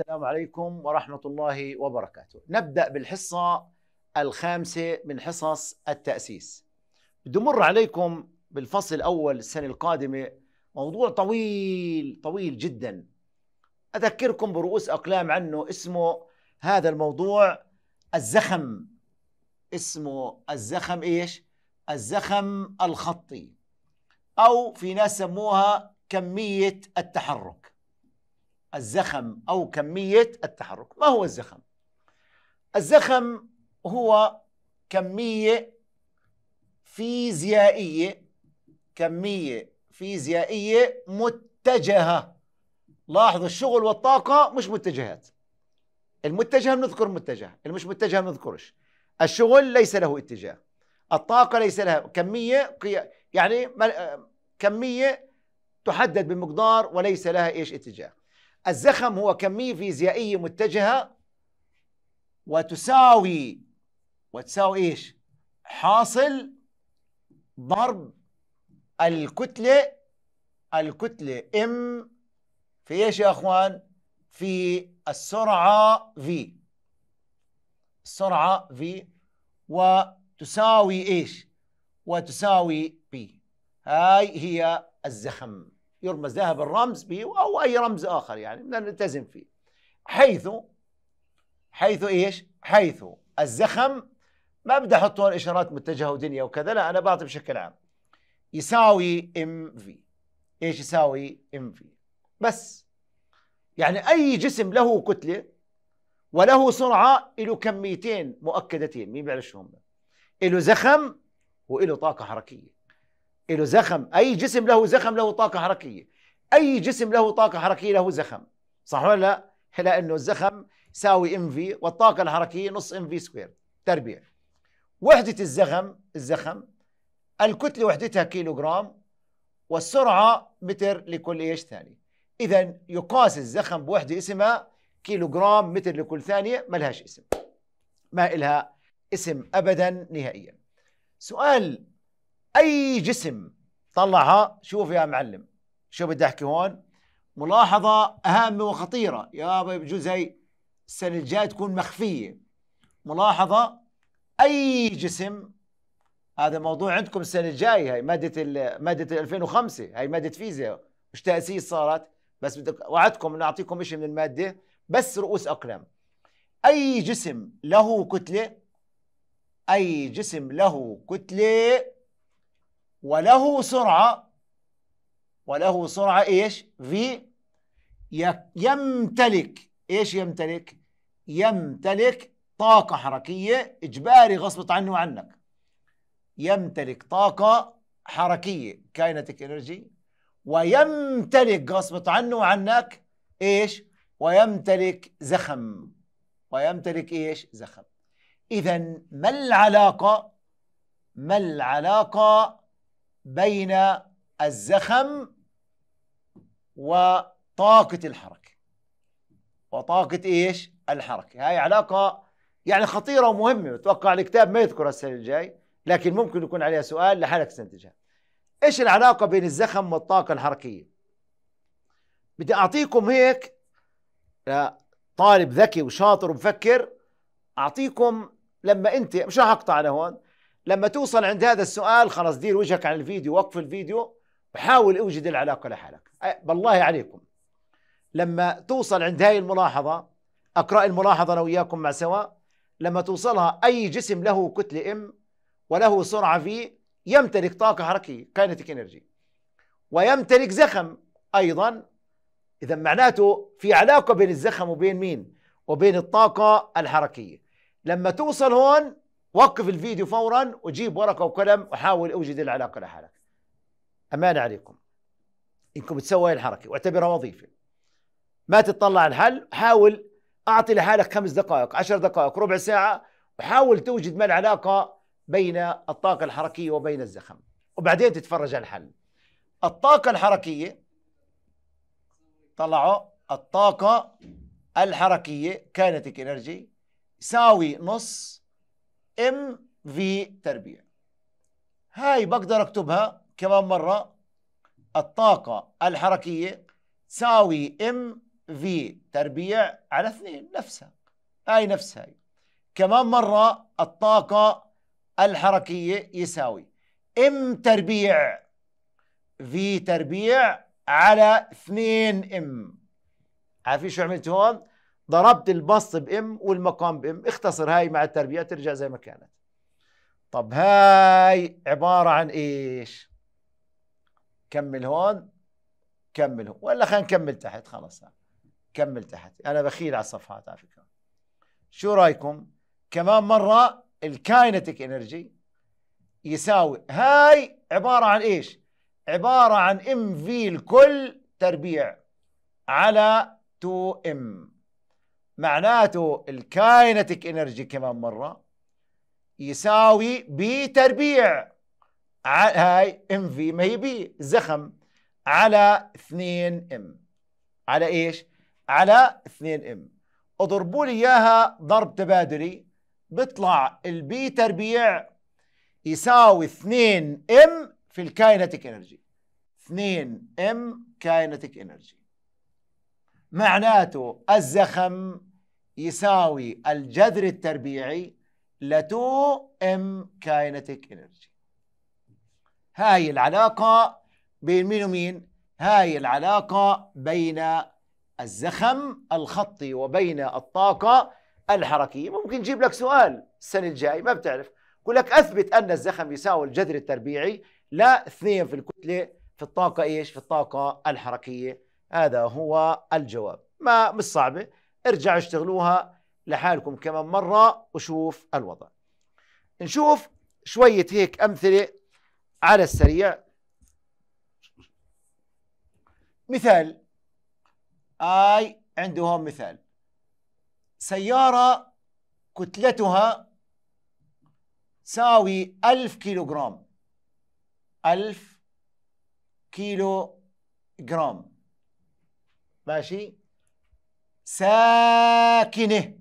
السلام عليكم ورحمة الله وبركاته نبدأ بالحصة الخامسة من حصص التأسيس بدي مر عليكم بالفصل الأول السنة القادمة موضوع طويل طويل جدا أذكركم برؤوس أقلام عنه اسمه هذا الموضوع الزخم اسمه الزخم إيش؟ الزخم الخطي أو في ناس سموها كمية التحرك الزخم أو كمية التحرك ما هو الزخم؟ الزخم هو كمية فيزيائية كمية فيزيائية متجهة لاحظ الشغل والطاقة مش متجهات المتجه بنذكر متجهة المش متجه بنذكرش الشغل ليس له اتجاه الطاقة ليس لها كمية يعني كمية تحدد بمقدار وليس لها ايش اتجاه الزخم هو كمية فيزيائية متجهة وتساوي وتساوي ايش؟ حاصل ضرب الكتلة الكتلة ام في ايش يا اخوان؟ في السرعة في السرعة في وتساوي ايش؟ وتساوي بي هاي هي الزخم يرمز ذهب الرمز به أو أي رمز آخر يعني نلتزم فيه حيث حيث إيش حيث الزخم ما بدي أحط هون إشارات متجهة ودنيا وكذا لا أنا بعطي بشكل عام يساوي ام في ايش يساوي ام في بس يعني اي جسم له كتله وله سرعه له كميتين مؤكدتين مين بيعرف شو هم له زخم وله طاقه حركيه له زخم أي جسم له زخم له طاقة حركية أي جسم له طاقة حركية له زخم صح ولا لا؟ لأنه الزخم ساوي ام في والطاقة الحركية نص ام في سكوير تربيع وحدة الزخم الزخم الكتلة وحدتها كيلو جرام والسرعة متر لكل ايش ثانية إذا يقاس الزخم بوحدة اسمها كيلو جرام متر لكل ثانية ما لهاش اسم ما لها اسم أبدا نهائيا سؤال اي جسم طلعها شوف يا معلم شو بدي احكي هون ملاحظه هامه وخطيره يا بجوز هي السنه الجايه تكون مخفيه ملاحظه اي جسم هذا موضوع عندكم السنه الجايه هي ماده ماده 2005 هي ماده فيزياء مش تاسيس صارت بس بدك وعدكم انه اعطيكم شيء من الماده بس رؤوس اقلام اي جسم له كتله اي جسم له كتله وله سرعة وله سرعة ايش؟ في يمتلك ايش يمتلك؟ يمتلك طاقة حركية إجباري غصبت عني وعنك يمتلك طاقة حركية كاينتك انرجي ويمتلك غصبت عنه وعنك ايش؟ ويمتلك زخم ويمتلك ايش؟ زخم إذا ما العلاقة؟ ما العلاقة بين الزخم وطاقة الحركة وطاقة إيش؟ الحركة هاي علاقة يعني خطيرة ومهمة بتوقع الكتاب ما يذكر السنة الجاي لكن ممكن يكون عليها سؤال لحالك تستنتجها إيش العلاقة بين الزخم والطاقة الحركية؟ بدي أعطيكم هيك آه، طالب ذكي وشاطر ومفكر أعطيكم لما أنت مش راح أقطع لهون هون لما توصل عند هذا السؤال خلاص دير وجهك عن الفيديو وقف الفيديو وحاول اوجد العلاقه لحالك بالله عليكم لما توصل عند هاي الملاحظه اقرا الملاحظه انا وياكم مع سوا لما توصلها اي جسم له كتله ام وله سرعه في يمتلك طاقه حركيه كاينتيك انرجي ويمتلك زخم ايضا اذا معناته في علاقه بين الزخم وبين مين وبين الطاقه الحركيه لما توصل هون وقف الفيديو فورا وجيب ورقة وقلم وحاول أوجد العلاقة لحالك امانه عليكم إنكم تسووا هاي الحركة واعتبرها وظيفة ما تتطلع على الحل حاول أعطي لحالك خمس دقائق عشر دقائق ربع ساعة وحاول توجد ما العلاقة بين الطاقة الحركية وبين الزخم وبعدين تتفرج على الحل الطاقة الحركية طلعوا الطاقة الحركية كانتك انرجي ساوي نص ام في تربيع هاي بقدر اكتبها كمان مرة الطاقة الحركية تساوي ام في تربيع على اثنين نفسها هاي نفسها هاي كمان مرة الطاقة الحركية يساوي ام تربيع في تربيع على اثنين ام عارفين شو عملت هون؟ ضربت البسط بام والمقام بام اختصر هاي مع التربيع ترجع زي ما كانت طب هاي عبارة عن ايش كمل هون كمل هون ولا خلينا نكمل تحت خلص كمل تحت انا بخيل على الصفحات على فكرة شو رايكم كمان مرة الكاينتيك انرجي يساوي هاي عبارة عن ايش عبارة عن ام في الكل تربيع على 2 ام معناته الكاينتيك انرجي كمان مره يساوي بي تربيع هاي ام في ما هي بي زخم على 2 ام على ايش؟ على 2 ام اضربوا لي اياها ضرب تبادلي بيطلع البي تربيع يساوي 2 ام في الكاينتيك انرجي 2 ام كاينتيك انرجي معناته الزخم يساوي الجذر التربيعي ل 2 ام كاينتيك انرجي هاي العلاقة بين مين ومين؟ هاي العلاقة بين الزخم الخطي وبين الطاقة الحركية ممكن نجيب لك سؤال السنة الجاي ما بتعرف يقول لك أثبت أن الزخم يساوي الجذر التربيعي لا اثنين في الكتلة في الطاقة إيش؟ في الطاقة الحركية هذا هو الجواب ما مش صعبة ارجعوا اشتغلوها لحالكم كمان مرة وشوف الوضع نشوف شوية هيك أمثلة على السريع مثال آي عنده هون مثال سيارة كتلتها تساوي ألف كيلو جرام ألف كيلو جرام ماشي ساكنة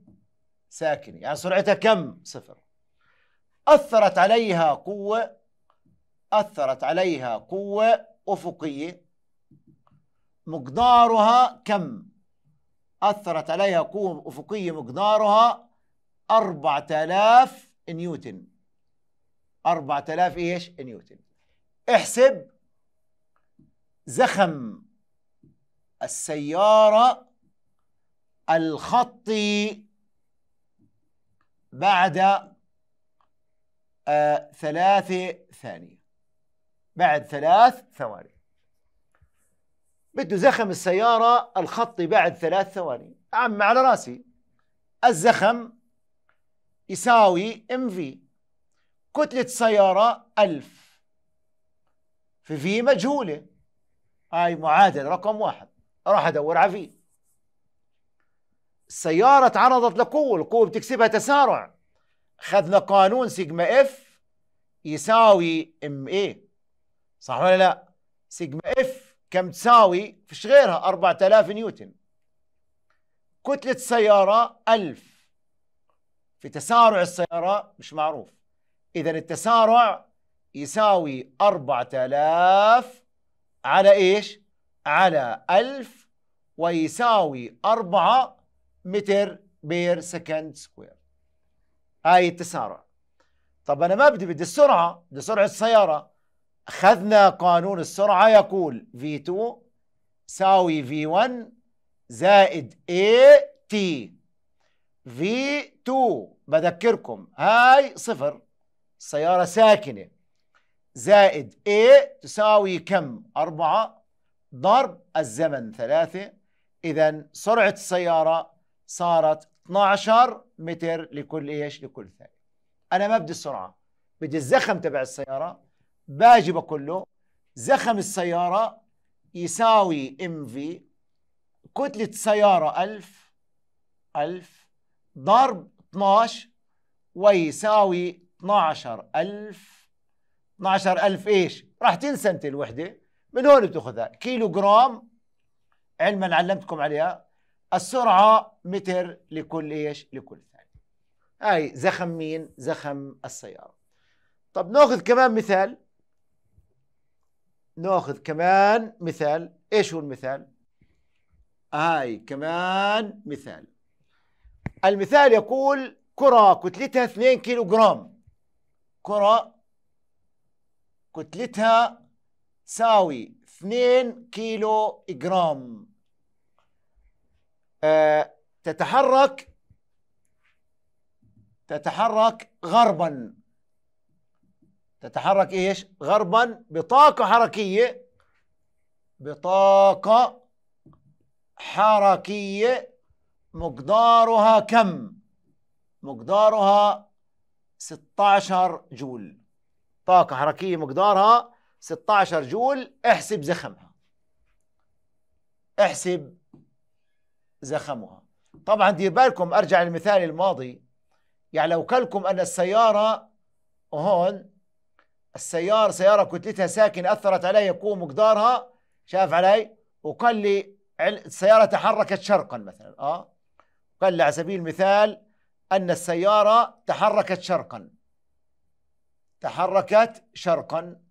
ساكنة يعني سرعتها كم صفر أثرت عليها قوة أثرت عليها قوة أفقية مقدارها كم أثرت عليها قوة أفقية مقدارها 4000 نيوتن 4000 إيش نيوتن احسب زخم السيارة الخطي بعد آه ثلاث ثانية بعد ثلاث ثواني بده زخم السيارة الخطي بعد ثلاث ثواني عم على راسي الزخم يساوي ام في كتلة سيارة ألف في في مجهولة هاي معادلة رقم واحد راح ادور عفيف السيارة تعرضت لقوة القوة بتكسبها تسارع خذنا قانون سيجما اف يساوي ام اي صح ولا لا سيجما اف كم تساوي فيش غيرها 4000 نيوتن كتلة السيارة 1000 في تسارع السيارة مش معروف إذا التسارع يساوي 4000 على إيش؟ على 1000 ويساوي أربعة متر بير سكند سكوير هاي التسارع طب انا ما بدي بدي السرعه بدي سرعه السياره اخذنا قانون السرعه يقول v2 ساوي v1 زائد at v2 بذكركم هاي صفر السياره ساكنه زائد a تساوي كم أربعة ضرب الزمن ثلاثة إذا سرعة السيارة صارت 12 متر لكل إيش لكل ثانية أنا ما بدي السرعة بدي الزخم تبع السيارة باجي بقول له زخم السيارة يساوي ام في كتلة سيارة 1000 1000 ضرب 12 ويساوي 12000 12000 ايش؟ راح تنسى انت الوحدة من هون بتاخذها كيلو جرام علما علمتكم عليها السرعه متر لكل ايش لكل ثانيه هاي زخم مين زخم السياره طب ناخذ كمان مثال ناخذ كمان مثال ايش هو المثال هاي كمان مثال المثال يقول كرة كتلتها 2 كيلو جرام كرة كتلتها تساوي 2 كيلو جرام أه تتحرك تتحرك غربا تتحرك ايش غربا بطاقه حركيه بطاقه حركيه مقدارها كم مقدارها 16 جول طاقه حركيه مقدارها 16 جول احسب زخمها احسب زخمها طبعا دير بالكم ارجع للمثال الماضي يعني لو كلكم ان السياره هون السيارة سيارة كتلتها ساكن أثرت علي يكون مقدارها شاف علي وقال لي السيارة تحركت شرقا مثلا اه قال لي على سبيل المثال أن السيارة تحركت شرقا تحركت شرقا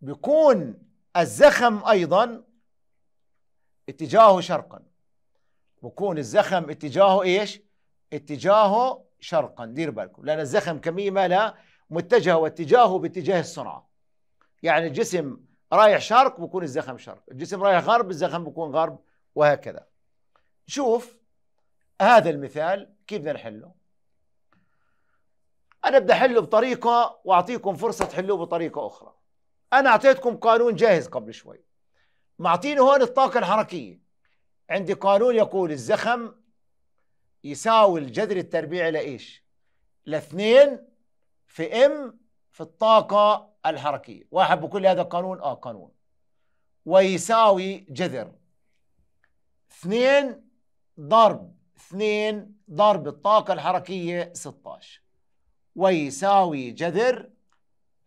بيكون الزخم ايضا اتجاهه شرقا بكون الزخم اتجاهه ايش اتجاهه شرقا دير بالكم لان الزخم كميه لا متجهه واتجاهه باتجاه السرعه يعني الجسم رايح شرق بكون الزخم شرق الجسم رايح غرب الزخم بكون غرب وهكذا شوف هذا المثال كيف بدنا نحله انا بدي احله بطريقه واعطيكم فرصه تحلوه بطريقه اخرى انا اعطيتكم قانون جاهز قبل شوي معطيني هون الطاقه الحركيه عندي قانون يقول الزخم يساوي الجذر التربيعي لايش لاثنين في ام في الطاقه الحركيه واحد بكل هذا قانون اه قانون ويساوي جذر اثنين ضرب اثنين ضرب الطاقة الحركية 16 ويساوي جذر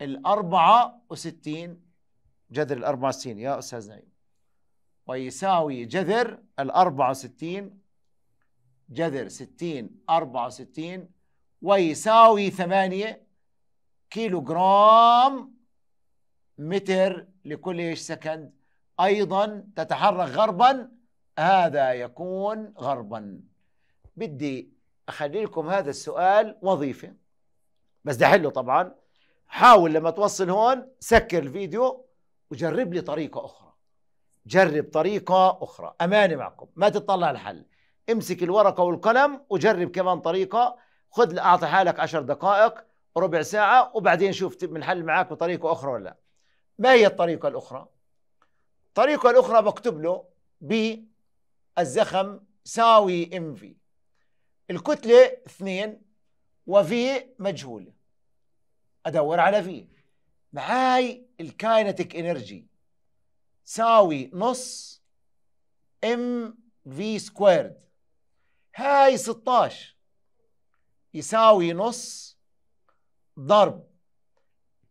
الأربعة وستين جذر الأربعة وستين يا أستاذ نعيم ويساوي جذر الأربعة وستين جذر ستين أربعة وستين ويساوي ثمانية كيلو جرام متر لكل ايش سكند ايضا تتحرك غربا هذا يكون غربا بدي اخلي لكم هذا السؤال وظيفه بس ده حلو طبعا حاول لما توصل هون سكر الفيديو وجرب لي طريقة أخرى جرب طريقة أخرى أمانة معكم ما تطلع الحل امسك الورقة والقلم وجرب كمان طريقة خذ أعطي حالك عشر دقائق ربع ساعة وبعدين شوف حل معك بطريقة أخرى ولا ما هي الطريقة الأخرى؟ الطريقة الأخرى بكتب له بالزخم ساوي ام في الكتلة اثنين وفي مجهولة ادور على في معاي الكاينتيك انرجي ساوي نص ام في سكويرد هاي 16 يساوي نص ضرب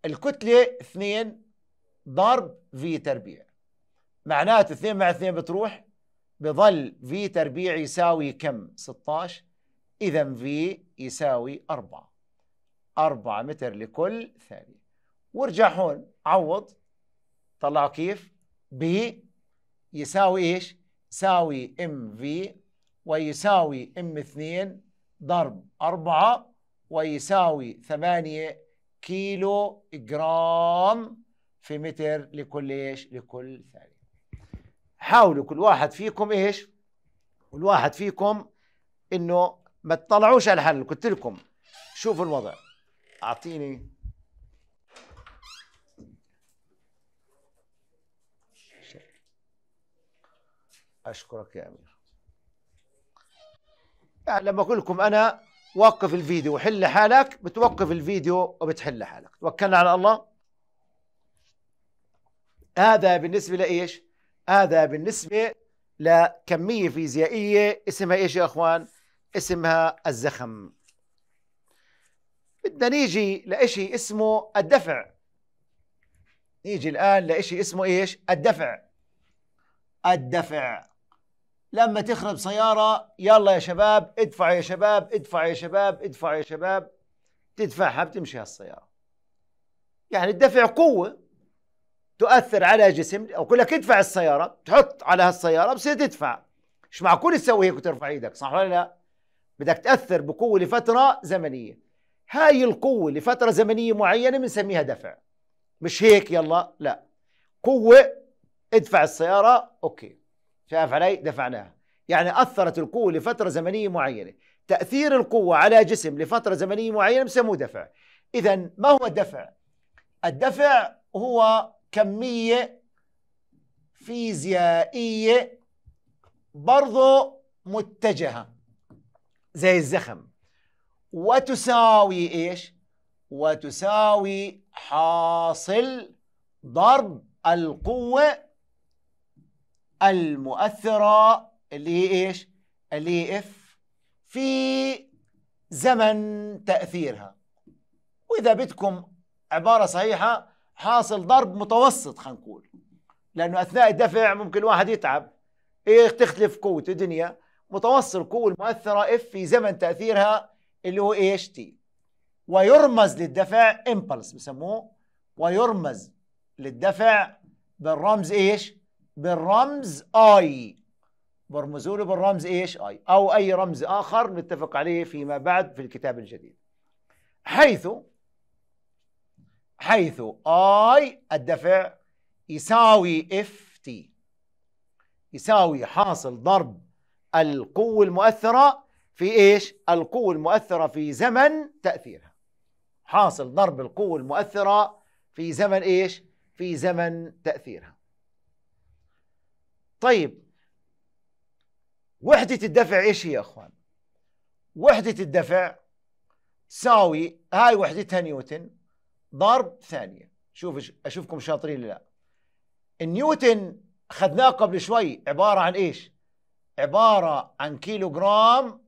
الكتلة 2 ضرب في تربيع معناته 2 مع 2 بتروح بظل في تربيع يساوي كم 16 إذا في يساوي 4 4 متر لكل ثانية وارجع هون عوض طلعوا كيف ب يساوي ايش يساوي ام في ويساوي ام 2 ضرب 4 ويساوي 8 كيلو جرام في متر لكل ايش لكل ثانية حاولوا كل واحد فيكم ايش كل واحد فيكم انه ما تطلعوش على الحل قلت لكم شوفوا الوضع اعطيني اشكرك يا امير يعني لما اقول لكم انا وقف الفيديو وحل حالك بتوقف الفيديو وبتحل حالك توكلنا على الله هذا بالنسبه لايش هذا بالنسبه لكميه فيزيائيه اسمها ايش يا اخوان اسمها الزخم بدنا نيجي لإشي اسمه الدفع نيجي الآن لإشي اسمه إيش؟ الدفع الدفع لما تخرب سيارة يلا يا شباب ادفعوا يا شباب ادفعوا يا شباب ادفعوا يا شباب تدفعها بتمشي هالسيارة يعني الدفع قوة تؤثر على جسم أو أقول لك ادفع السيارة تحط على هالسيارة بصير تدفع مش معقول تسوي هيك وترفع ايدك صح ولا لا؟ بدك تأثر بقوة لفترة زمنية هاي القوة لفترة زمنية معينة بنسميها دفع مش هيك يلا لا قوة ادفع السيارة اوكي شايف علي دفعناها يعني أثرت القوة لفترة زمنية معينة تأثير القوة على جسم لفترة زمنية معينة بسموه دفع إذا ما هو الدفع؟ الدفع هو كمية فيزيائية برضو متجهة زي الزخم وتساوي إيش؟ وتساوي حاصل ضرب القوة المؤثرة اللي هي إيش؟ اللي هي إف في زمن تأثيرها وإذا بدكم عبارة صحيحة حاصل ضرب متوسط خلينا نقول لأنه أثناء الدفع ممكن واحد يتعب إيه تختلف قوته الدنيا متوسط القوة المؤثرة إف في زمن تأثيرها اللي هو اي اتش تي ويرمز للدفع امبلس بسموه ويرمز للدفع بالرمز ايش بالرمز اي برمزوا له بالرمز ايش اي او اي رمز اخر نتفق عليه فيما بعد في الكتاب الجديد حيث حيث اي الدفع يساوي اف تي يساوي حاصل ضرب القوة المؤثرة في ايش؟ القوة المؤثرة في زمن تأثيرها حاصل ضرب القوة المؤثرة في زمن ايش؟ في زمن تأثيرها طيب وحدة الدفع ايش هي يا اخوان؟ وحدة الدفع تساوي هاي وحدتها نيوتن ضرب ثانية شوف اشوفكم شاطرين لا النيوتن اخذناه قبل شوي عبارة عن ايش؟ عبارة عن كيلو جرام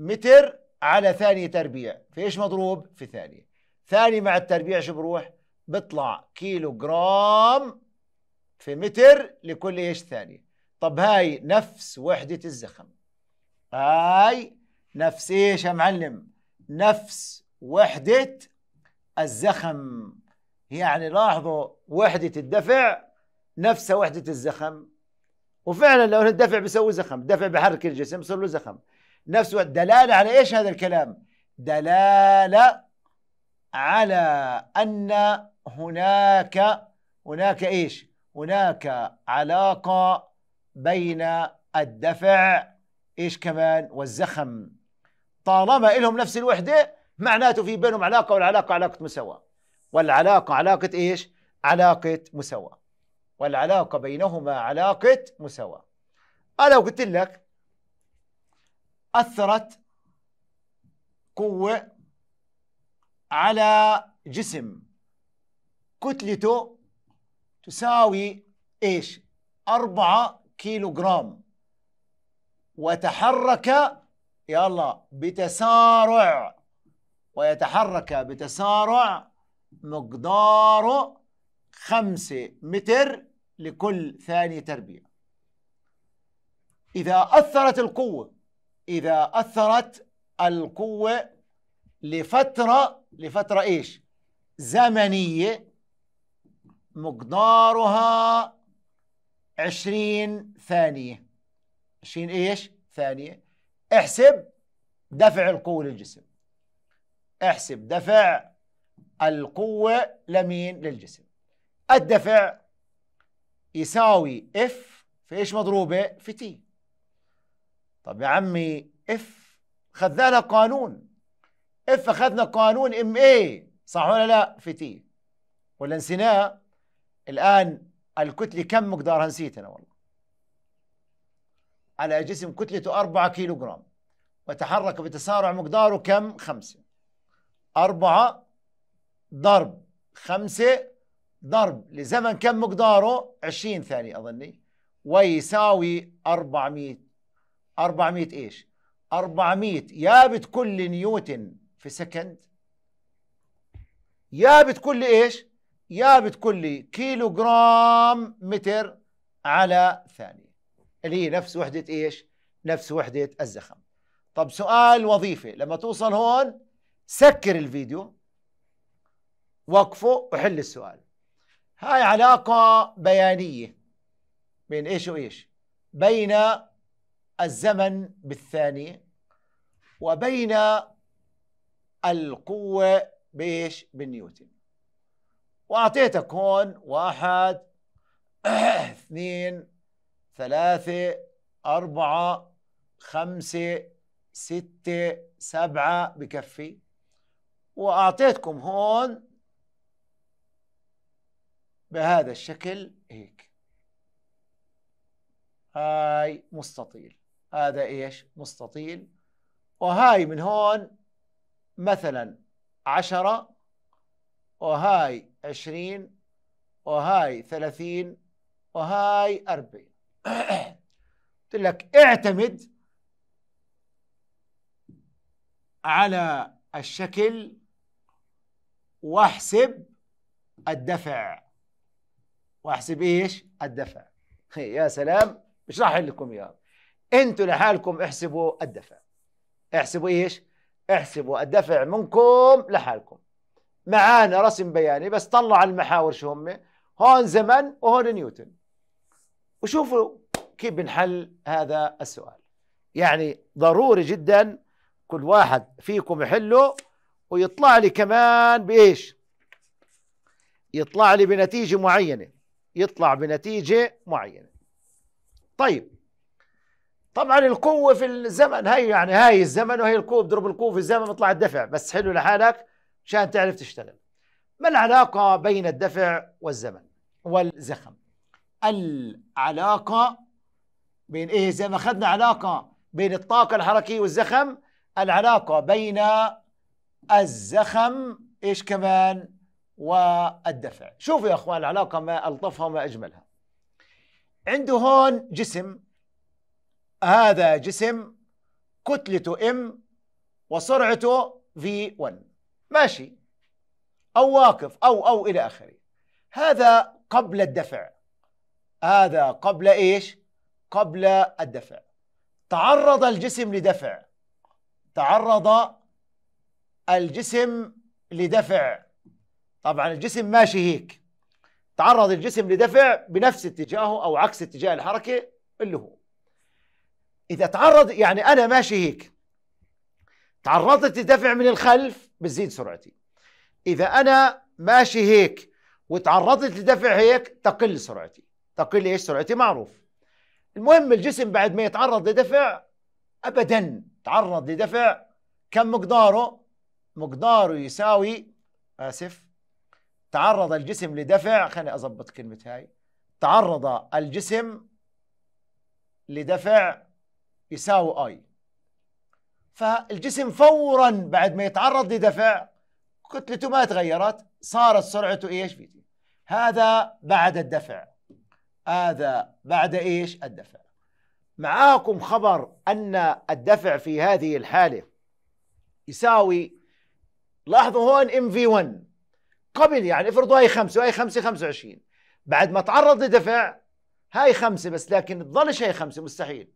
متر على ثانية تربيع في ايش مضروب في ثانية ثانية مع التربيع شو بروح بطلع كيلو جرام في متر لكل ايش ثانية طب هاي نفس وحدة الزخم هاي نفس ايش يا معلم نفس وحدة الزخم يعني لاحظوا وحدة الدفع نفسها وحدة الزخم وفعلا لو الدفع بيسوي زخم الدفع بحرك الجسم بصير له زخم الوقت دلالة على إيش هذا الكلام دلالة على أن هناك هناك إيش هناك علاقة بين الدفع إيش كمان والزخم طالما إلهم نفس الوحدة معناته في بينهم علاقة والعلاقة علاقة مساواة والعلاقة علاقة إيش علاقة مساواة والعلاقة بينهما علاقة مساواة أنا قلت لك أثرت قوة على جسم كتلته تساوي إيش؟ أربعة كيلو جرام وتحرك يلا بتسارع ويتحرك بتسارع مقداره خمسة متر لكل ثانية تربية إذا أثرت القوة إذا أثرت القوة لفترة لفترة إيش زمنية مقدارها عشرين ثانية عشرين إيش ثانية احسب دفع القوة للجسم احسب دفع القوة لمين للجسم الدفع يساوي اف في ايش مضروبة في تي طب يا عمي اف خذنا قانون اف اخذنا قانون ام اي صح ولا لا في تي ولا نسيناه الان الكتله كم مقدارها نسيت انا والله على جسم كتلته 4 كيلو جرام وتحرك بتسارع مقداره كم؟ خمسة أربعة ضرب خمسة ضرب لزمن كم مقداره؟ 20 ثانية أظني ويساوي 400 400 ايش 400 يابت لي نيوتن في سكند يابت لي ايش يابت لي كيلو جرام متر على ثانية اللي هي نفس وحدة ايش نفس وحدة الزخم طب سؤال وظيفة لما توصل هون سكر الفيديو وقفه وحل السؤال هاي علاقة بيانية بين ايش وايش بين الزمن بالثاني وبين القوة بإيش بالنيوتن وأعطيتك هون واحد اثنين ثلاثة أربعة خمسة ستة سبعة بكفي وأعطيتكم هون بهذا الشكل هيك هاي مستطيل هذا ايش مستطيل وهاي من هون مثلا عشرة وهاي عشرين وهاي ثلاثين وهاي أربعين قلت لك اعتمد على الشكل واحسب الدفع واحسب ايش؟ الدفع يا سلام اشرح لكم اياه انتوا لحالكم احسبوا الدفع احسبوا ايش احسبوا الدفع منكم لحالكم معانا رسم بياني بس طلع المحاور شو هم هون زمن وهون نيوتن وشوفوا كيف بنحل هذا السؤال يعني ضروري جدا كل واحد فيكم يحله ويطلع لي كمان بايش يطلع لي بنتيجه معينه يطلع بنتيجه معينه طيب طبعا القوة في الزمن هاي يعني هاي الزمن وهي القوة بضرب القوة في الزمن بيطلع الدفع بس حلو لحالك عشان تعرف تشتغل ما العلاقة بين الدفع والزمن والزخم العلاقة بين ايه زي ما اخذنا علاقة بين الطاقة الحركية والزخم العلاقة بين الزخم ايش كمان والدفع شوفوا يا اخوان العلاقة ما الطفها وما اجملها عنده هون جسم هذا جسم كتلته ام وسرعته في 1 ماشي أو واقف أو أو إلى آخره هذا قبل الدفع هذا قبل إيش؟ قبل الدفع تعرض الجسم لدفع تعرض الجسم لدفع طبعا الجسم ماشي هيك تعرض الجسم لدفع بنفس اتجاهه أو عكس اتجاه الحركة اللي هو اذا تعرض يعني انا ماشي هيك تعرضت لدفع من الخلف بتزيد سرعتي اذا انا ماشي هيك وتعرضت لدفع هيك تقل سرعتي تقل ايش سرعتي معروف المهم الجسم بعد ما يتعرض لدفع ابدا تعرض لدفع كم مقداره مقداره يساوي اسف تعرض الجسم لدفع خليني اضبط كلمه هاي تعرض الجسم لدفع يساوي اي فالجسم فورا بعد ما يتعرض لدفع كتلته ما تغيرت صارت سرعته ايش في هذا بعد الدفع هذا بعد ايش الدفع معاكم خبر ان الدفع في هذه الحاله يساوي لاحظوا هون ام في 1 قبل يعني افرضوا هاي 5 وهي 5 25 بعد ما تعرض لدفع هاي 5 بس لكن تضلش هاي 5 مستحيل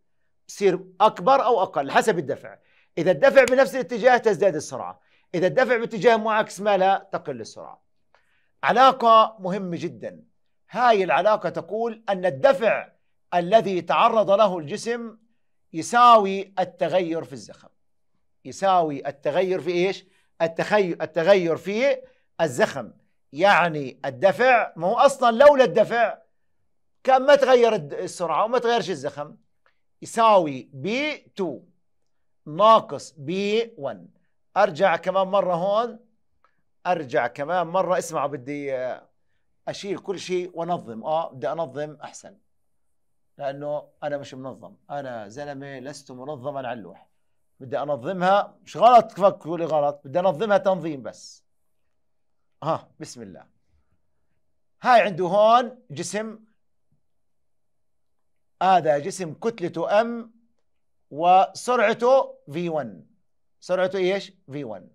يصير اكبر او اقل حسب الدفع اذا الدفع بنفس الاتجاه تزداد السرعه اذا الدفع باتجاه معاكس ما لا تقل السرعه علاقه مهمه جدا هاي العلاقه تقول ان الدفع الذي تعرض له الجسم يساوي التغير في الزخم يساوي التغير في ايش التخي... التغير في الزخم يعني الدفع ما هو اصلا لولا الدفع كان ما تغير السرعه وما تغيرش الزخم يساوي بي 2 ناقص بي 1 ارجع كمان مره هون ارجع كمان مره اسمعوا بدي اشيل كل شيء وانظم اه بدي انظم احسن لانه انا مش منظم انا زلمه لست منظما على اللوح بدي انظمها مش غلط فكروا لي غلط بدي انظمها تنظيم بس ها آه، بسم الله هاي عنده هون جسم هذا جسم كتلته ام وسرعته في 1 سرعته ايش في 1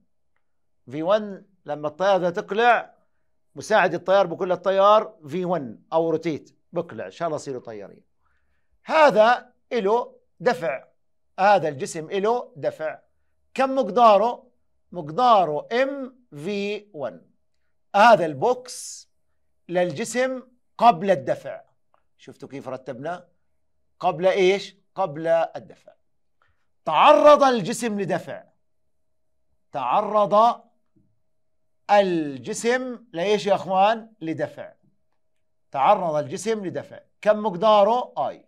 في V1 لما الطيارة تقلع مساعد الطيار بكل الطيار في 1 أو روتيت بقلع إن شاء الله يصيروا طيارين هذا له دفع هذا الجسم له دفع كم مقداره؟ مقداره مقداره ام في 1 هذا البوكس للجسم قبل الدفع شفتوا كيف رتبنا؟ قبل ايش؟ قبل الدفع تعرض الجسم لدفع تعرض الجسم لايش يا اخوان؟ لدفع تعرض الجسم لدفع كم مقداره؟ اي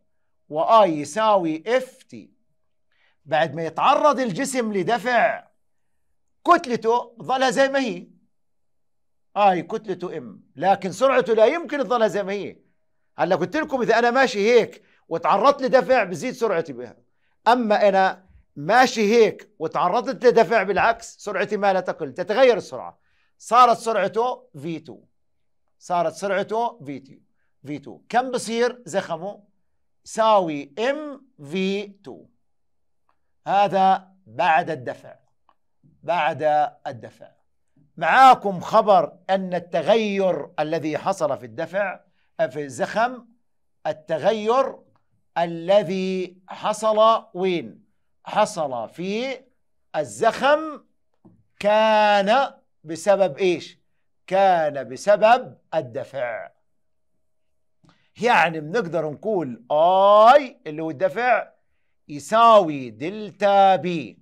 واي يساوي اف تي بعد ما يتعرض الجسم لدفع كتلته ظلها زي ما هي اي كتلته ام لكن سرعته لا يمكن تظلها زي ما هي هلا قلت لكم اذا انا ماشي هيك وتعرضت لدفع بزيد سرعتي بها اما انا ماشي هيك وتعرضت لدفع بالعكس سرعتي ما لا تقل تتغير السرعه صارت سرعته v2 صارت سرعته v2 v2 كم بصير زخمه يساوي ام في 2 هذا بعد الدفع بعد الدفع معاكم خبر ان التغير الذي حصل في الدفع في الزخم التغير الذي حصل وين حصل في الزخم كان بسبب ايش كان بسبب الدفع يعني بنقدر نقول اي اللي هو الدفع يساوي دلتا بي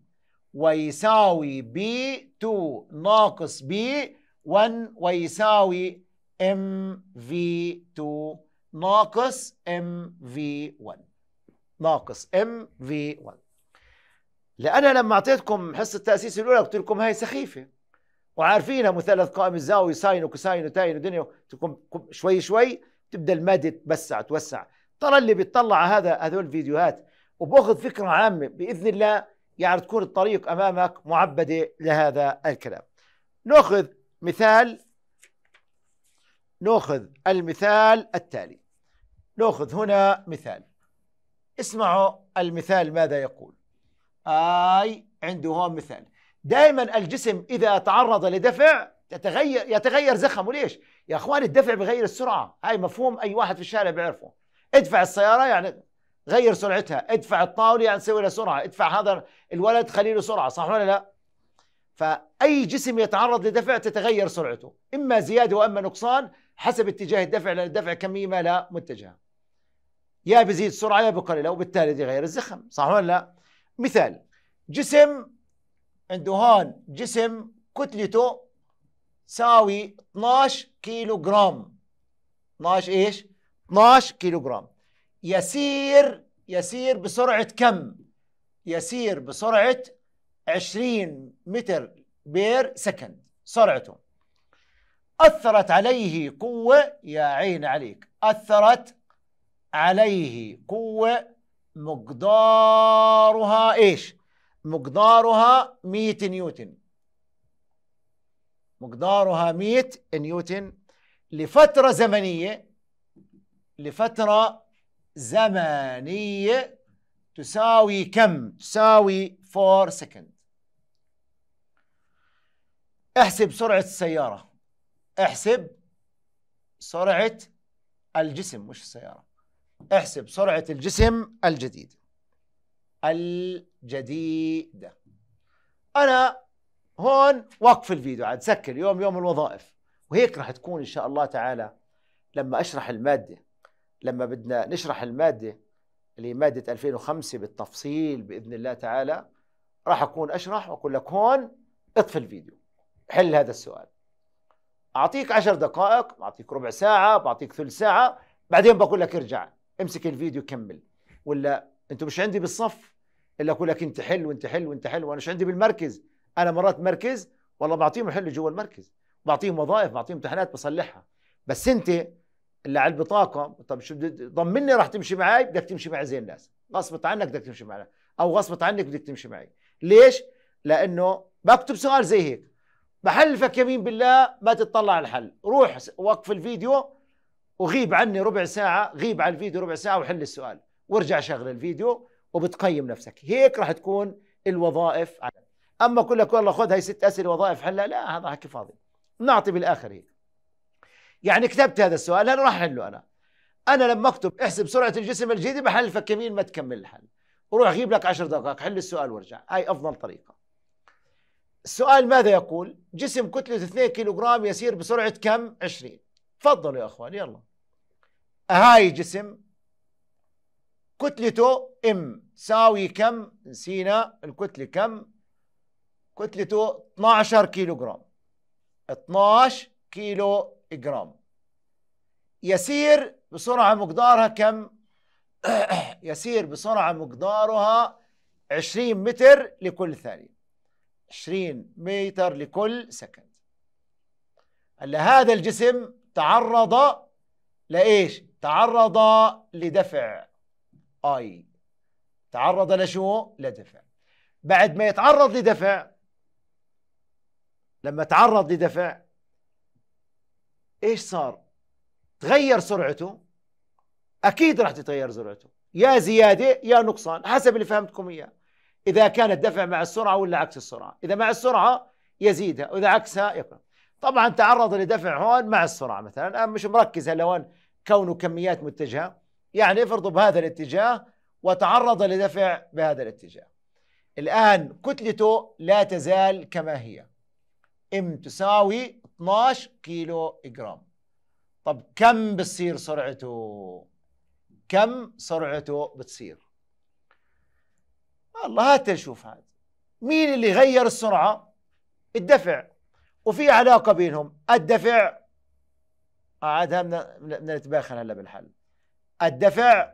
ويساوي بي 2 ناقص بي 1 ويساوي ام في 2 ناقص MV1 ناقص MV1 لأن لما أعطيتكم حصة التأسيس الأولى قلت لكم هاي سخيفة وعارفينها مثلث قائم الزاوية ساين وكوساين وتاين ودنيا شوي شوي تبدأ المادة تتوسع توسع ترى اللي بيطلع هذا هذول الفيديوهات وباخذ فكرة عامة بإذن الله يعني تكون الطريق أمامك معبدة لهذا الكلام ناخذ مثال ناخذ المثال التالي ناخذ هنا مثال اسمعوا المثال ماذا يقول اي عنده هون مثال دائما الجسم اذا تعرض لدفع تتغير يتغير زخمه ليش يا اخوان الدفع بغير السرعه هاي مفهوم اي واحد في الشارع بيعرفه ادفع السياره يعني غير سرعتها ادفع الطاوله يعني سوي لها سرعه ادفع هذا الولد خلي له سرعه صح ولا لا فاي جسم يتعرض لدفع تتغير سرعته اما زياده واما نقصان حسب اتجاه الدفع لان الدفع كميه ما لا متجهه يا بيزيد السرعه يا بقلل وبالتالي دي غير الزخم صح ولا لا مثال جسم عنده هون جسم كتلته تساوي 12 كيلو جرام 12 ايش 12 كيلو جرام يسير يسير بسرعه كم يسير بسرعه 20 متر بير سكند سرعته أثرت عليه قوة يا عين عليك أثرت عليه قوة مقدارها إيش مقدارها 100 نيوتن مقدارها 100 نيوتن لفترة زمنية لفترة زمنية تساوي كم؟ تساوي 4 سكند احسب سرعة السيارة احسب سرعة الجسم مش السيارة احسب سرعة الجسم الجديد الجديدة أنا هون وقف الفيديو عاد سكر يوم يوم الوظائف وهيك راح تكون إن شاء الله تعالى لما أشرح المادة لما بدنا نشرح المادة اللي هي مادة 2005 بالتفصيل بإذن الله تعالى راح أكون أشرح وأقول لك هون اطفي الفيديو حل هذا السؤال اعطيك عشر دقائق بعطيك ربع ساعه بعطيك ثلث ساعه بعدين بقول لك ارجع امسك الفيديو كمل ولا انت مش عندي بالصف الا اقول لك انت حل وانت حل وانت حل وانا مش عندي بالمركز انا مرات مركز والله بعطيهم حل جوا المركز بعطيهم وظائف بعطيهم امتحانات بصلحها بس انت اللي على البطاقه طب شو ضمني راح تمشي معي بدك تمشي مع زي الناس غصبت عنك بدك تمشي معنا او غصبت عنك بدك تمشي معي ليش لانه بكتب سؤال زي هيك بحلفك يمين بالله ما تطلع على الحل روح وقف الفيديو وغيب عني ربع ساعة غيب على الفيديو ربع ساعة وحل السؤال وارجع شغل الفيديو وبتقيم نفسك هيك راح تكون الوظائف على. أما أقول لك والله خذ هاي ست أسئلة وظائف حلها لا هذا حكي فاضي نعطي بالآخر هيك يعني كتبت هذا السؤال أنا راح أحله أنا أنا لما أكتب احسب سرعة الجسم الجيدي بحلفك يمين ما تكمل الحل وروح غيب لك عشر دقائق حل السؤال وارجع هاي أفضل طريقة السؤال ماذا يقول جسم كتلة 2 كيلوغرام يسير بسرعة كم 20 تفضلوا يا أخوان يلا هاي جسم كتلته ام تساوي كم نسينا الكتلة كم كتلته 12 كيلوغرام 12 كيلو جرام يسير بسرعة مقدارها كم يسير بسرعة مقدارها 20 متر لكل ثانية 20 متر لكل سكند قال هذا الجسم تعرض لايش تعرض لدفع اي تعرض لشو لدفع بعد ما يتعرض لدفع لما تعرض لدفع ايش صار تغير سرعته اكيد راح تتغير سرعته يا زياده يا نقصان حسب اللي فهمتكم اياه إذا كان الدفع مع السرعة ولا عكس السرعة إذا مع السرعة يزيدها وإذا عكسها يقل طبعا تعرض لدفع هون مع السرعة مثلا أنا مش مركز هلا هون كونه كميات متجهة يعني افرضوا بهذا الاتجاه وتعرض لدفع بهذا الاتجاه الآن كتلته لا تزال كما هي ام تساوي 12 كيلو جرام طب كم بتصير سرعته كم سرعته بتصير الله هات نشوف هذا مين اللي غير السرعة الدفع وفي علاقة بينهم الدفع عادها بدنا نتباخر هلا بالحل الدفع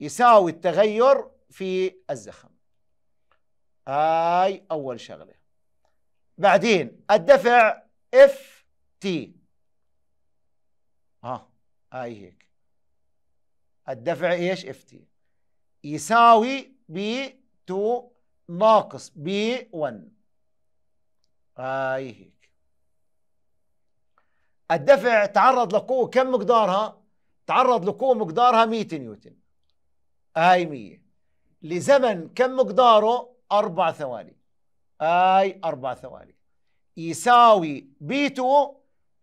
يساوي التغير في الزخم هاي أول شغلة بعدين الدفع اف تي ها هاي هيك الدفع ايش اف تي يساوي بي 2 ناقص بي 1 هاي هيك الدفع تعرض لقوة كم مقدارها؟ تعرض لقوة مقدارها 100 نيوتن هاي 100 لزمن كم مقداره؟ أربع ثواني هاي أربع ثواني يساوي بي 2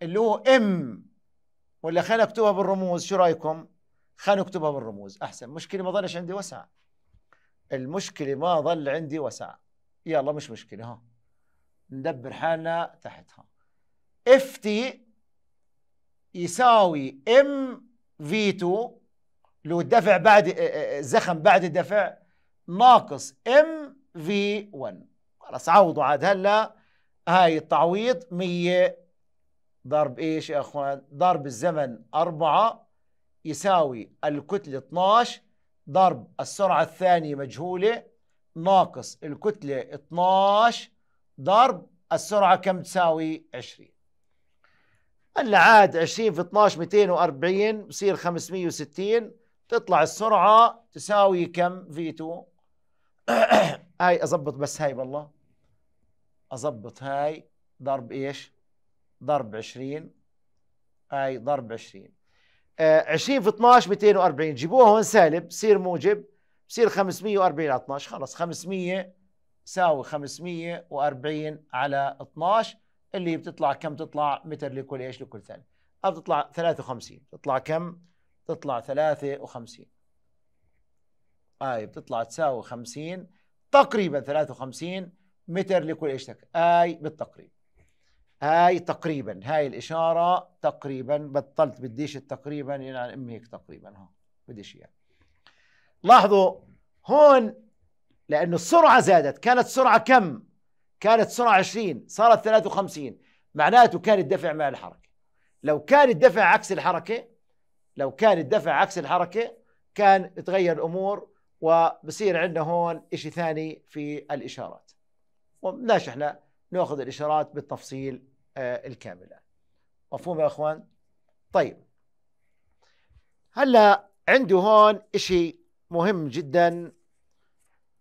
اللي هو ام ولا خلينا نكتبها بالرموز شو رايكم؟ خلينا نكتبها بالرموز احسن مشكله ما ظلش عندي وسع المشكله ما ظل عندي وسع يلا مش مشكله ها ندبر حالنا تحتها اف تي يساوي ام في 2 لو الدفع بعد الزخم آه، آه، آه، بعد الدفع ناقص ام في 1 خلاص عوضوا عاد هلا هاي التعويض 100 ضرب ايش يا اخوان ضرب الزمن 4 يساوي الكتله 12 ضرب السرعة الثانية مجهولة ناقص الكتلة 12 ضرب السرعة كم تساوي 20 هلا عاد 20 في 12 240 بصير 560 تطلع السرعة تساوي كم في 2 هاي أضبط بس هاي بالله أضبط هاي ضرب إيش ضرب 20 هاي ضرب 20 20 آه، في 12 240 جيبوها هون سالب بصير موجب بصير 540 على 12 خلص 500 ساوي 540 على 12 اللي بتطلع كم تطلع متر لكل ايش لكل أو بتطلع 53 بتطلع كم بتطلع 53 اي بتطلع تساوي 50 تقريبا 53 متر لكل ايش اي بالتقريب هاي تقريبا هاي الإشارة تقريبا بطلت بديش تقريبا إلى أم هيك تقريبا ها بديش إياها لاحظوا هون لأنه السرعة زادت كانت سرعة كم؟ كانت سرعة 20 صارت 53 معناته كان الدفع مع الحركة لو كان الدفع عكس الحركة لو كان الدفع عكس الحركة كان تغير الأمور وبصير عندنا هون إشي ثاني في الإشارات وبلاش إحنا ناخذ الإشارات بالتفصيل آه، الكامله مفهوم يا اخوان طيب هلا عنده هون إشي مهم جدا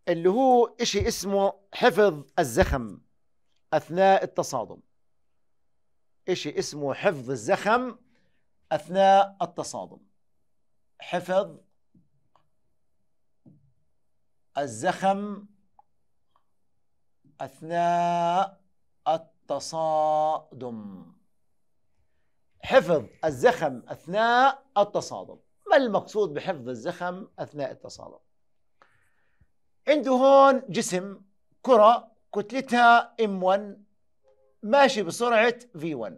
اللي هو إشي اسمه حفظ الزخم اثناء التصادم إشي اسمه حفظ الزخم اثناء التصادم حفظ الزخم اثناء التصادم التصادم حفظ الزخم أثناء التصادم ما المقصود بحفظ الزخم أثناء التصادم عنده هون جسم كرة كتلتها M1 ماشي بسرعة V1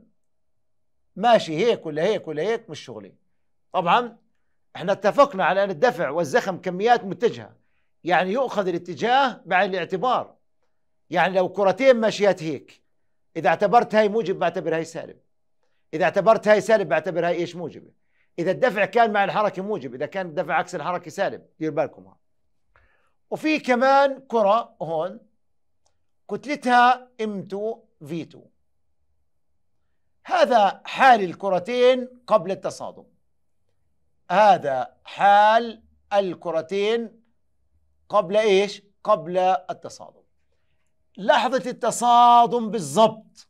ماشي هيك ولا هيك ولا هيك مش شغلي طبعا احنا اتفقنا على أن الدفع والزخم كميات متجهة يعني يؤخذ الاتجاه بعين الاعتبار يعني لو كرتين ماشيات هيك اذا اعتبرت هاي موجب بعتبر هاي سالب اذا اعتبرت هاي سالب بعتبر هاي ايش موجبه اذا الدفع كان مع الحركه موجب اذا كان الدفع عكس الحركه سالب دير بالكم ها وفي كمان كره هون كتلتها M2 V2 هذا حال الكرتين قبل التصادم هذا حال الكرتين قبل ايش قبل التصادم لحظة التصادم بالضبط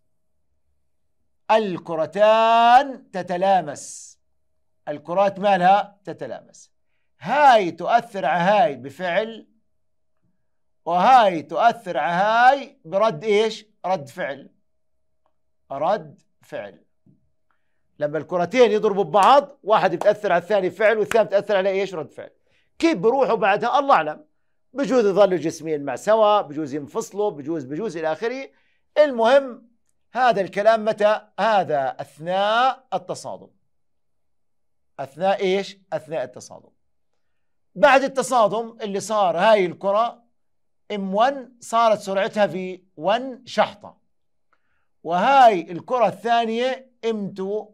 الكرتان تتلامس الكرات مالها تتلامس هاي تؤثر على هاي بفعل وهاي تؤثر على هاي برد ايش؟ رد فعل رد فعل لما الكرتين يضربوا ببعض واحد بتأثر على الثاني فعل والثاني بتأثر على ايش؟ رد فعل كيف بروحوا بعدها الله اعلم بجوز يظلوا جسمين مع سوا بجوز ينفصلوا بجوز بجوز إلى آخره المهم هذا الكلام متى هذا أثناء التصادم أثناء إيش أثناء التصادم بعد التصادم اللي صار هاي الكرة ام 1 صارت سرعتها في 1 شحطة وهاي الكرة الثانية ام 2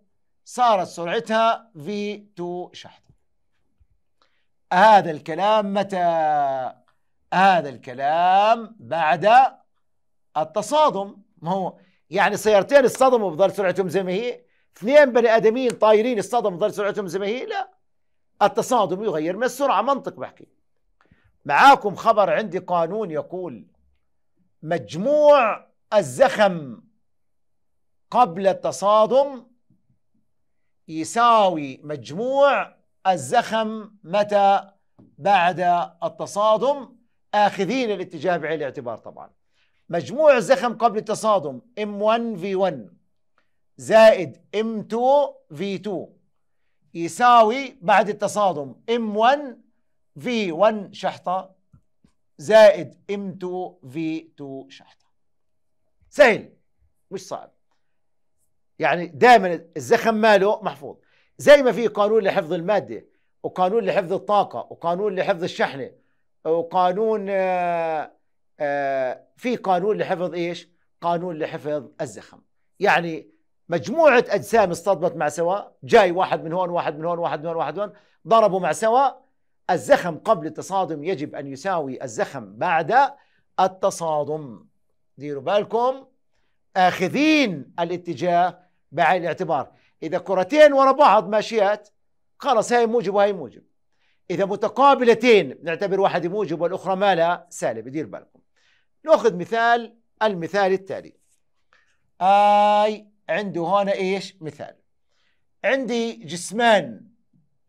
صارت سرعتها في 2 شحطة هذا الكلام متى هذا الكلام بعد التصادم ما هو يعني سيارتين اصطدموا بظل سرعتهم زي ما هي اثنين بني ادمين طايرين اصطدموا بظل سرعتهم زي ما هي لا التصادم يغير من السرعه منطق بحكي معاكم خبر عندي قانون يقول مجموع الزخم قبل التصادم يساوي مجموع الزخم متى بعد التصادم آخذين الاتجاه بعين الاعتبار طبعا مجموع زخم قبل التصادم M1V1 زائد M2V2 يساوي بعد التصادم M1V1 شحطة زائد M2V2 شحطة سهل مش صعب يعني دائما الزخم ماله محفوظ زي ما في قانون لحفظ المادة وقانون لحفظ الطاقة وقانون لحفظ الشحنة وقانون آه، آه، في قانون لحفظ ايش؟ قانون لحفظ الزخم يعني مجموعة أجسام اصطدمت مع سواء جاي واحد من هون واحد من هون واحد من هون واحد من هون ضربوا مع سواء الزخم قبل التصادم يجب أن يساوي الزخم بعد التصادم ديروا بالكم آخذين الاتجاه بعين الاعتبار إذا كرتين ورا بعض ماشيات خلص هاي موجب وهي موجب إذا متقابلتين بنعتبر واحد موجب والأخرى ما لا سالب دير بالكم نأخذ مثال المثال التالي آي عنده هنا إيش مثال عندي جسمان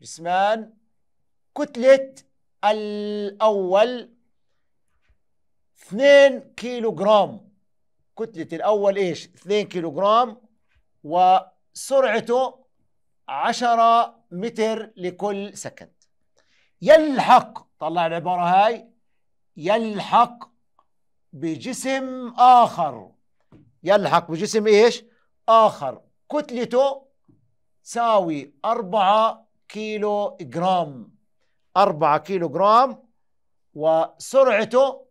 جسمان كتلة الأول 2 كيلو جرام كتلة الأول إيش 2 كيلو جرام وسرعته 10 متر لكل سكند يلحق طلع العبارة هاي يلحق بجسم آخر يلحق بجسم إيش آخر كتلته تساوي أربعة كيلو جرام أربعة كيلو جرام وسرعته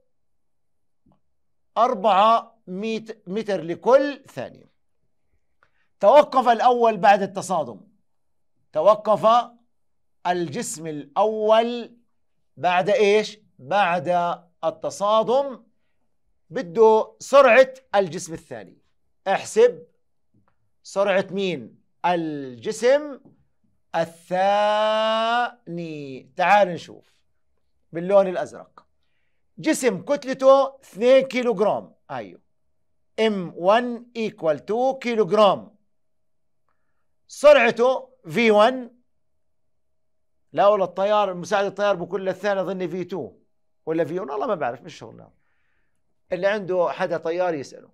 أربعة متر لكل ثانية توقف الأول بعد التصادم توقف الجسم الأول بعد إيش؟ بعد التصادم بده سرعة الجسم الثاني احسب سرعة مين؟ الجسم الثاني تعال نشوف باللون الأزرق جسم كتلته 2 كيلوغرام أيوه M1 equal to كيلوغرام سرعته V1 لا ولا الطيار مساعد الطيار بكل الثاني اظني في 2 ولا في والله ما بعرف مش شغلنا اللي عنده حدا طيار يساله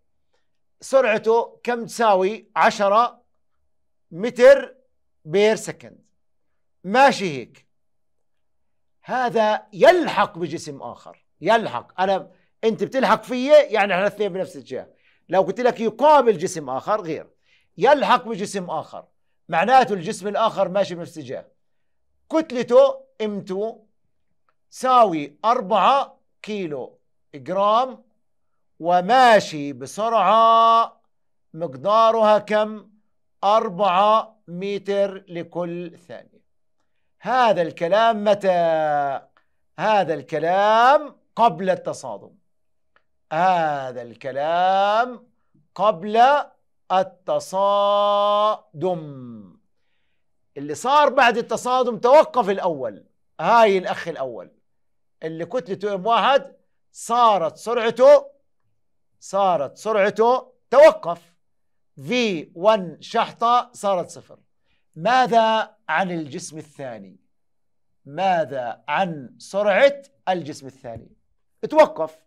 سرعته كم تساوي 10 متر بير سكند ماشي هيك هذا يلحق بجسم اخر يلحق انا انت بتلحق فيي يعني احنا الاثنين بنفس الجهه لو قلت لك يقابل جسم اخر غير يلحق بجسم اخر معناته الجسم الاخر ماشي بنفس الجهه كتلته قيمته ساوي 4 كيلو جرام وماشي بسرعة مقدارها كم؟ 4 متر لكل ثانية هذا الكلام متى؟ هذا الكلام قبل التصادم هذا الكلام قبل التصادم اللي صار بعد التصادم توقف الأول هاي الأخ الأول اللي كتلته ام واحد صارت سرعته صارت سرعته توقف في 1 شحطة صارت صفر ماذا عن الجسم الثاني ماذا عن سرعة الجسم الثاني توقف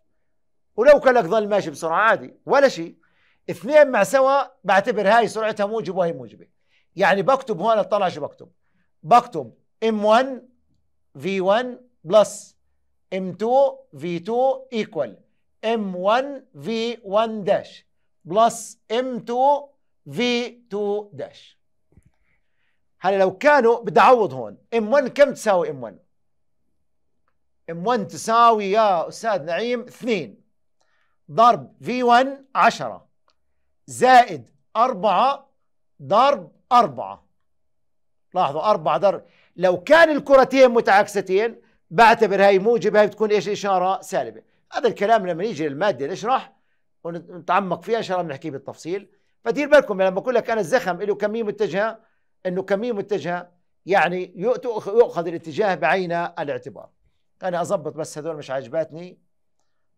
ولو كان لك ظل ماشي بسرعة عادي ولا شيء اثنين مع سوا بعتبر هاي سرعتها موجبة وهي موجبه يعني بكتب هون اطلع شو بكتب بكتب M1 V1 بلس M2 V2 equal M1 V1 داش بلس M2 V2 داش هلا لو كانوا بدي اعوض هون M1 كم تساوي M1 M1 تساوي يا أستاذ نعيم 2 ضرب V1 10 زائد 4 ضرب أربعة لاحظوا أربعة در لو كان الكرتين متعاكستين بعتبر هاي موجبة هاي بتكون إيش إشارة سالبة هذا الكلام لما نيجي للمادة نشرح ونتعمق فيها إن شاء الله بنحكيه بالتفصيل فدير بالكم يعني لما بقول لك أنا الزخم له كمية متجهة إنه كمية متجهة يعني يؤخذ الاتجاه بعين الاعتبار أنا أضبط بس هذول مش عاجباتني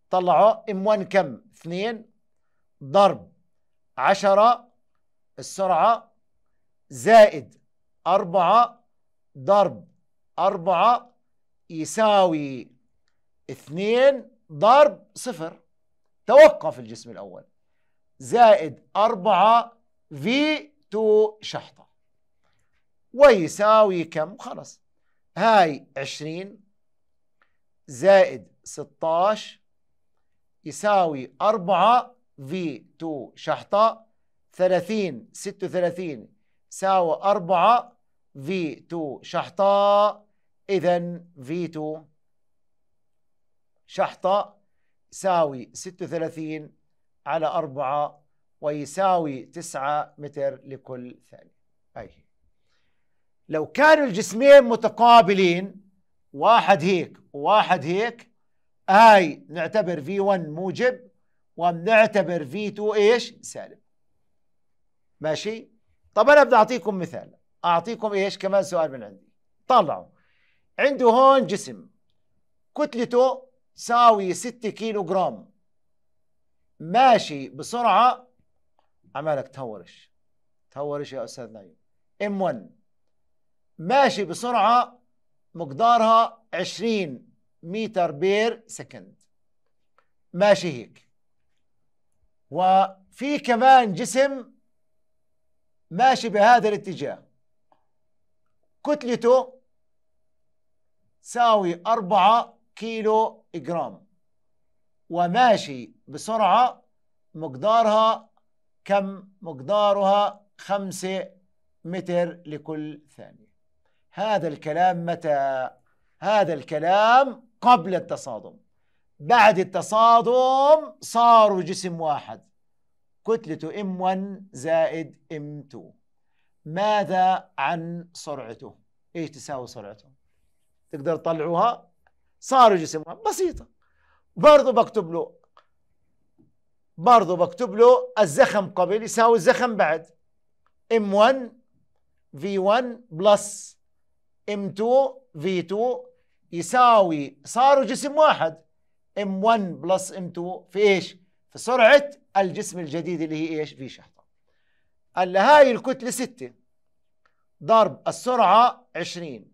طلعوا ام 1 كم 2 ضرب 10 السرعة زائد أربعة ضرب أربعة يساوي اثنين ضرب صفر توقف الجسم الأول زائد أربعة في تو شحطة ويساوي كم خلص هاي عشرين زائد ستاش يساوي أربعة في تو شحطة ثلاثين ستة وثلاثين تساوي 4 V2 شحطاء إذا V2 شحطة يساوي 36 على 4 ويساوي 9 متر لكل ثانية أي لو كانوا الجسمين متقابلين واحد هيك وواحد هيك هاي نعتبر V1 موجب وبنعتبر V2 ايش؟ سالب ماشي؟ طب انا بدي اعطيكم مثال اعطيكم ايش كمان سؤال من عندي طلعوا عنده هون جسم كتلته تساوي 6 كيلو جرام ماشي بسرعه عمالك تهورش تهورش يا استاذ نايم ام 1 ماشي بسرعه مقدارها 20 متر بير سكند ماشي هيك وفي كمان جسم ماشي بهذا الاتجاه كتلته تساوي أربعة كيلو جرام وماشي بسرعة مقدارها كم مقدارها خمسة متر لكل ثانية هذا الكلام متى هذا الكلام قبل التصادم بعد التصادم صاروا جسم واحد كتلة M1 زائد M2 ماذا عن سرعته؟ ايش تساوي سرعته؟ تقدر تطلعوها صاروا جسم بسيطة برضو بكتب له برضو بكتب له الزخم قبل يساوي الزخم بعد M1 V1 بلس M2 V2 يساوي صاروا جسم واحد M1 بلس M2 في ايش؟ في سرعة الجسم الجديد اللي هي ايش؟ في شحطه قال هاي الكتله ستة ضرب السرعه 20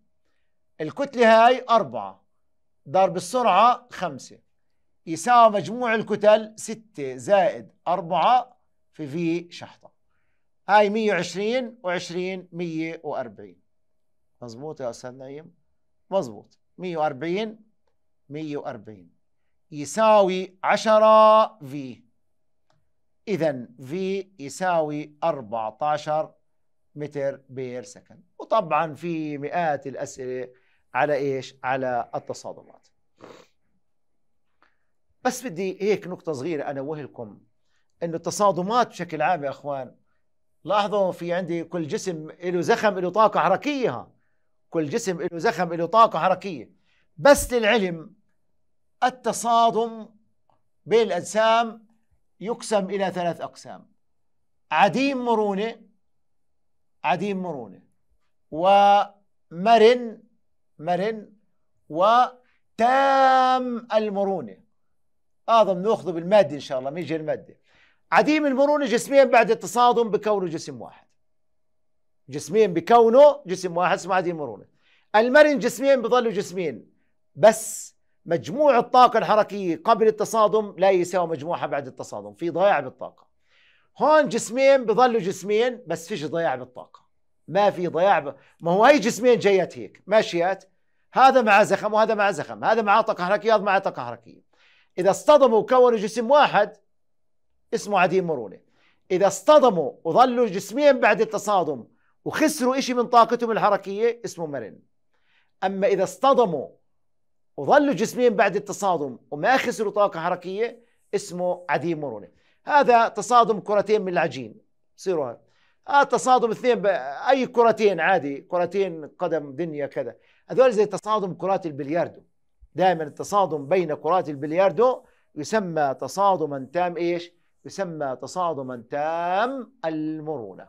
الكتله هاي 4 ضرب السرعه 5 يساوي مجموع الكتل 6 زائد 4 في في شحطه هاي 120 و20 140 مظبوط يا استاذ نايم مظبوط 140 140 يساوي 10 في إذا في يساوي 14 متر بير سكند وطبعا في مئات الأسئلة على إيش؟ على التصادمات بس بدي هيك نقطة صغيرة أنا لكم أنه التصادمات بشكل عام يا أخوان لاحظوا في عندي كل جسم له زخم له طاقة حركية ها. كل جسم له زخم له طاقة حركية بس للعلم التصادم بين الأجسام يقسم إلى ثلاث أقسام عديم مرونة عديم مرونة ومرن مرن وتام المرونة هذا بناخذه بالمادة إن شاء الله بنيجي المادة عديم المرونة جسميا بعد التصادم بكونه جسم واحد جسمين بكونه جسم واحد اسمه عديم مرونة المرن جسمين بضلوا جسمين بس مجموع الطاقة الحركية قبل التصادم لا يساوي مجموعها بعد التصادم في ضياع بالطاقة هون جسمين بضلوا جسمين بس فيش ضياع بالطاقة ما في ضياع ب... ما هو هي جسمين جايات هيك ماشيات هذا مع زخم وهذا مع زخم هذا مع طاقة حركية هذا مع طاقة حركية إذا اصطدموا وكونوا جسم واحد اسمه عديم مرونة إذا اصطدموا وظلوا جسمين بعد التصادم وخسروا إشي من طاقتهم الحركية اسمه مرن أما إذا اصطدموا وظلوا جسمين بعد التصادم وما خسروا طاقة حركية اسمه عديم مرونة هذا تصادم كرتين من العجين صيروا هذا آه تصادم اثنين اي كرتين عادي كرتين قدم دنيا كذا هذول زي تصادم كرات البلياردو دائما التصادم بين كرات البلياردو يسمى تصادما تام ايش يسمى تصادما تام المرونه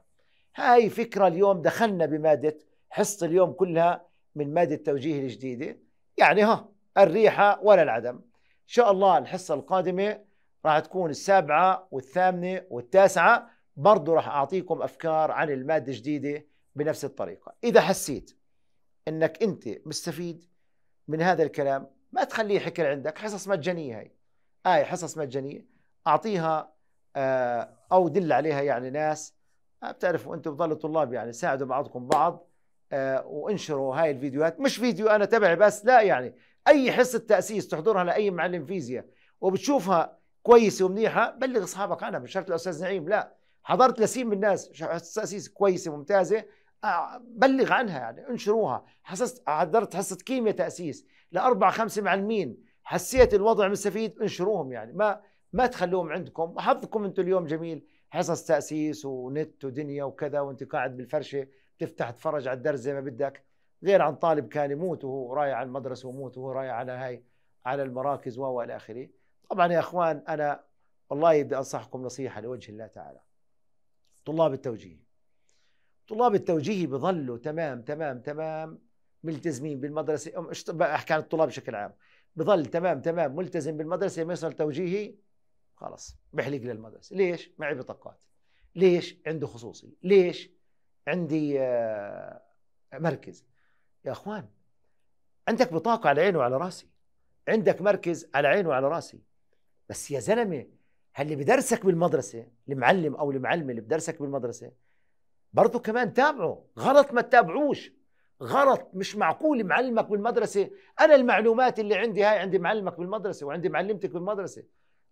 هاي فكره اليوم دخلنا بماده حصه اليوم كلها من ماده التوجيه الجديده يعني ها الريحة ولا العدم إن شاء الله الحصة القادمة راح تكون السابعة والثامنة والتاسعة برضو راح أعطيكم أفكار عن المادة الجديدة بنفس الطريقة إذا حسيت أنك أنت مستفيد من هذا الكلام ما تخليه حكر عندك حصص مجانية هي آي حصص مجانية أعطيها آه، أو دل عليها يعني ناس آه، بتعرفوا أنتم بضلوا طلاب يعني ساعدوا بعضكم بعض آه، وانشروا هاي الفيديوهات مش فيديو أنا تبعي بس لا يعني اي حصه تاسيس تحضرها لاي معلم فيزياء وبتشوفها كويسه ومنيحه بلغ اصحابك عنها مش شرط الاستاذ نعيم لا حضرت لسين من الناس حصه تاسيس كويسه ممتازه آه، بلغ عنها يعني انشروها حصصت حضرت حصه كيمياء تاسيس لاربع خمسه معلمين حسيت الوضع مستفيد انشروهم يعني ما ما تخلوهم عندكم حظكم انتم اليوم جميل حصص تاسيس ونت ودنيا وكذا وانت قاعد بالفرشه تفتح تفرج على الدرس زي ما بدك غير عن طالب كان يموت وهو رايح على المدرسه ويموت وهو رايح على هاي على المراكز الى اخره طبعا يا اخوان انا والله بدي انصحكم نصيحه لوجه الله تعالى طلاب التوجيه طلاب التوجيه بظلوا تمام تمام تمام ملتزمين بالمدرسه احكي عن الطلاب بشكل عام بظل تمام تمام ملتزم بالمدرسه ما يصل توجيهي خلص بحلق للمدرسه ليش معي بطاقات ليش عنده خصوصي ليش عندي آه، مركز يا اخوان عندك بطاقه على عيني وعلى راسي عندك مركز على عيني وعلى راسي بس يا زلمه هاللي بدرسك بالمدرسه المعلم او المعلمه اللي بدرسك بالمدرسه برضه كمان تابعه غلط ما تتابعوش غلط مش معقول معلمك بالمدرسة أنا المعلومات اللي عندي هاي عندي معلمك بالمدرسة وعندي معلمتك بالمدرسة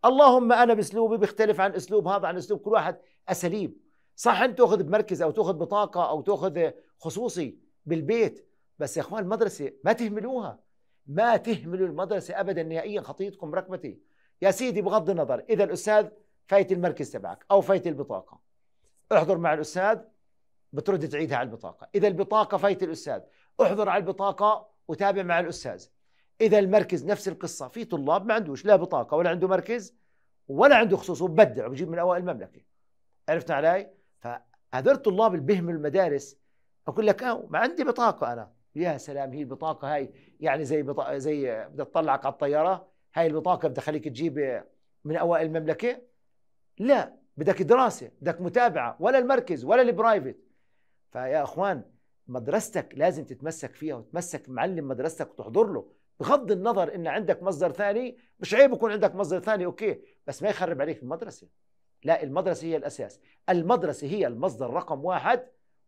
اللهم أنا بأسلوبي بيختلف عن أسلوب هذا عن أسلوب كل واحد أساليب صح أنت تأخذ بمركز أو تأخذ بطاقة أو تأخذ خصوصي بالبيت بس يا اخوان المدرسه ما تهملوها ما تهملوا المدرسه ابدا نهائيا خطيتكم ركبتي يا سيدي بغض النظر اذا الاستاذ فايت المركز تبعك او فايت البطاقه احضر مع الاستاذ بترد تعيدها على البطاقه اذا البطاقه فايت الاستاذ احضر على البطاقه وتابع مع الاستاذ اذا المركز نفس القصه في طلاب ما عندوش لا بطاقه ولا عنده مركز ولا عنده خصوص وبدع وبجيب من اوائل المملكه عرفت علي فهذول الطلاب اللي بيهملوا المدارس بقول لك اه ما عندي بطاقه انا يا سلام هي البطاقه هاي يعني زي بطاقة زي بدها تطلعك على الطياره هاي البطاقه بدها تخليك تجيب من اوائل المملكه لا بدك دراسه بدك متابعه ولا المركز ولا البرايفت فيا اخوان مدرستك لازم تتمسك فيها وتتمسك معلم مدرستك وتحضر له بغض النظر ان عندك مصدر ثاني مش عيب يكون عندك مصدر ثاني اوكي بس ما يخرب عليك المدرسه لا المدرسه هي الاساس المدرسه هي المصدر رقم واحد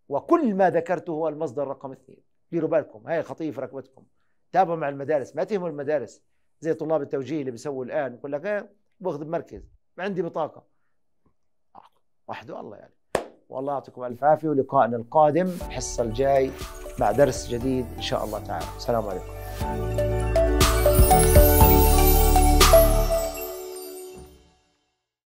وكل ما ذكرته هو المصدر رقم اثنين ديروا بالكم هاي الخطيه في ركبتكم تابعوا مع المدارس ما تهموا المدارس زي طلاب التوجيه اللي بيسووا الان يقول لك ايه باخذ بمركز ما عندي بطاقه وحده الله يعني والله يعطيكم الف عافيه ولقائنا القادم الحصه الجاي مع درس جديد ان شاء الله تعالى السلام عليكم